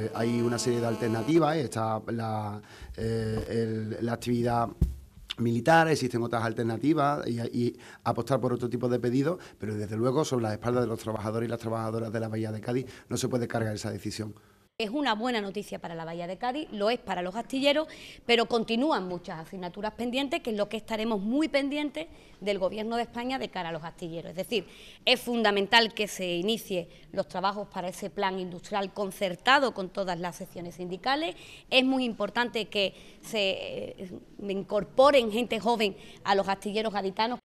Eh, hay una serie de alternativas, eh, está eh, la, actividad militar, existen otras alternativas y, apostar por otro tipo de pedidos, pero desde luego sobre las espaldas de los trabajadores y las trabajadoras de la Bahía de Cádiz no se puede cargar esa decisión es una buena noticia para la Bahía de Cádiz, lo es para los astilleros, pero continúan muchas asignaturas pendientes, que es lo que estaremos muy pendientes del Gobierno de España de cara a los astilleros. Es decir, es fundamental que se inicie los trabajos para ese plan industrial concertado con todas las secciones sindicales, es muy importante que se eh, incorporen gente joven a los astilleros gaditanos